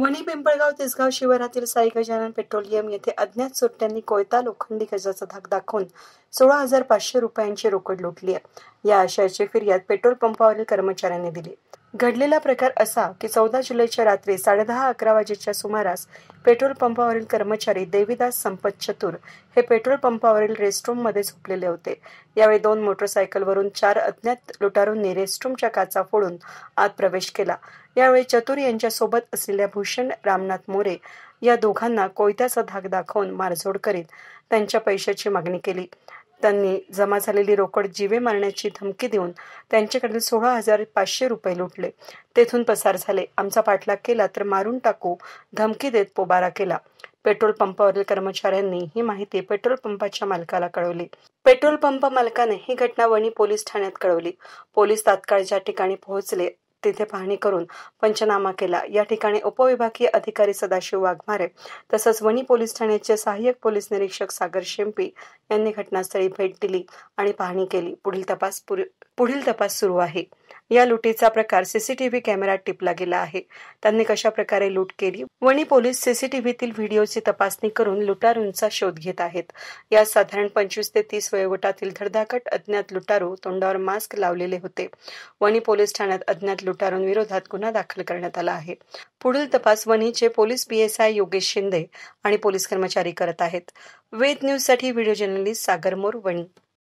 वणी पिंपळगाव तिसगाव शिवारातील साई गजानन पेट्रोलियम येथे अज्ञात सुट्ट्यांनी कोयता लोखंडी गजाचा धाक दाखवून सोळा हजार पाचशे रुपयांची रोकड लुटली आहे या आशयाची फिर्याद पेट्रोल पंपावरील कर्मचाऱ्यांनी दिली घडलेला प्रकार असा की चौदा जुलैच्या रात्री साडेदहा अकरा वाजेच्या सुमारास पेट्रोल पंपावरील कर्मचारी देवीदास संपत चतुर हे पेट्रोल पंपावरील मध्ये झोपलेले होते यावेळी दोन मोटरसायकलवरून चार अज्ञात लुटारूंनी रेस्टरूमच्या काचा फोडून आत प्रवेश केला यावेळी चतुर यांच्या सोबत असलेल्या भूषण रामनाथ मोरे या दोघांना कोयत्याचा धाक दाखवून मारझोड करीत त्यांच्या पैशाची मागणी केली त्यांनी जमा झालेली रोकड जीवे मारण्याची धमकी देऊन त्यांच्याकडे सोळा हजार पाचशे रुपये लुटले तेथून पसार झाले आमचा पाठलाग केला तर मारून टाकू धमकी देत पोबारा केला पेट्रोल पंपावरील कर्मचाऱ्यांनी ही माहिती पेट्रोल पंपाच्या मालकाला कळवली पेट्रोल पंप मालकाने ही घटना वणी पोलीस ठाण्यात कळवली पोलीस तात्काळ ज्या ठिकाणी पोहोचले तिथे पाहणी करून पंचनामा केला या ठिकाणी उपविभागीय अधिकारी सदाशिव वाघमारे तसंच वणी पोलीस ठाण्याचे सहाय्यक पोलीस निरीक्षक सागर शेंपी यांनी घटनास्थळी भेट दिली आणि पाहणी केली पुढील तपास पुढील तपास सुरू आहे या लुटीचा प्रकार सीसीटीव्ही कॅमेऱ्यात टिपला गेला आहे त्यांनी कशा प्रकारे लूट केली वणी पोलीस सीसीटीव्हीतील व्हिडिओची तपासणी करून लुटारूंचा शोध घेत आहेत या साधारण पंचवीस ते तीस वयोगटातील धडधाकट अज्ञात लुटारू तोंडावर मास्क लावलेले होते वणी पोलीस ठाण्यात अज्ञात लुटारूंविरोधात गुन्हा दाखल करण्यात आला आहे पुढील तपास वणीचे पोलीस पीएसआय योगेश शिंदे आणि पोलीस कर्मचारी करत आहेत वेद न्यूज साठी व्हिडिओ जर्नलिस्ट सागर मोर वणी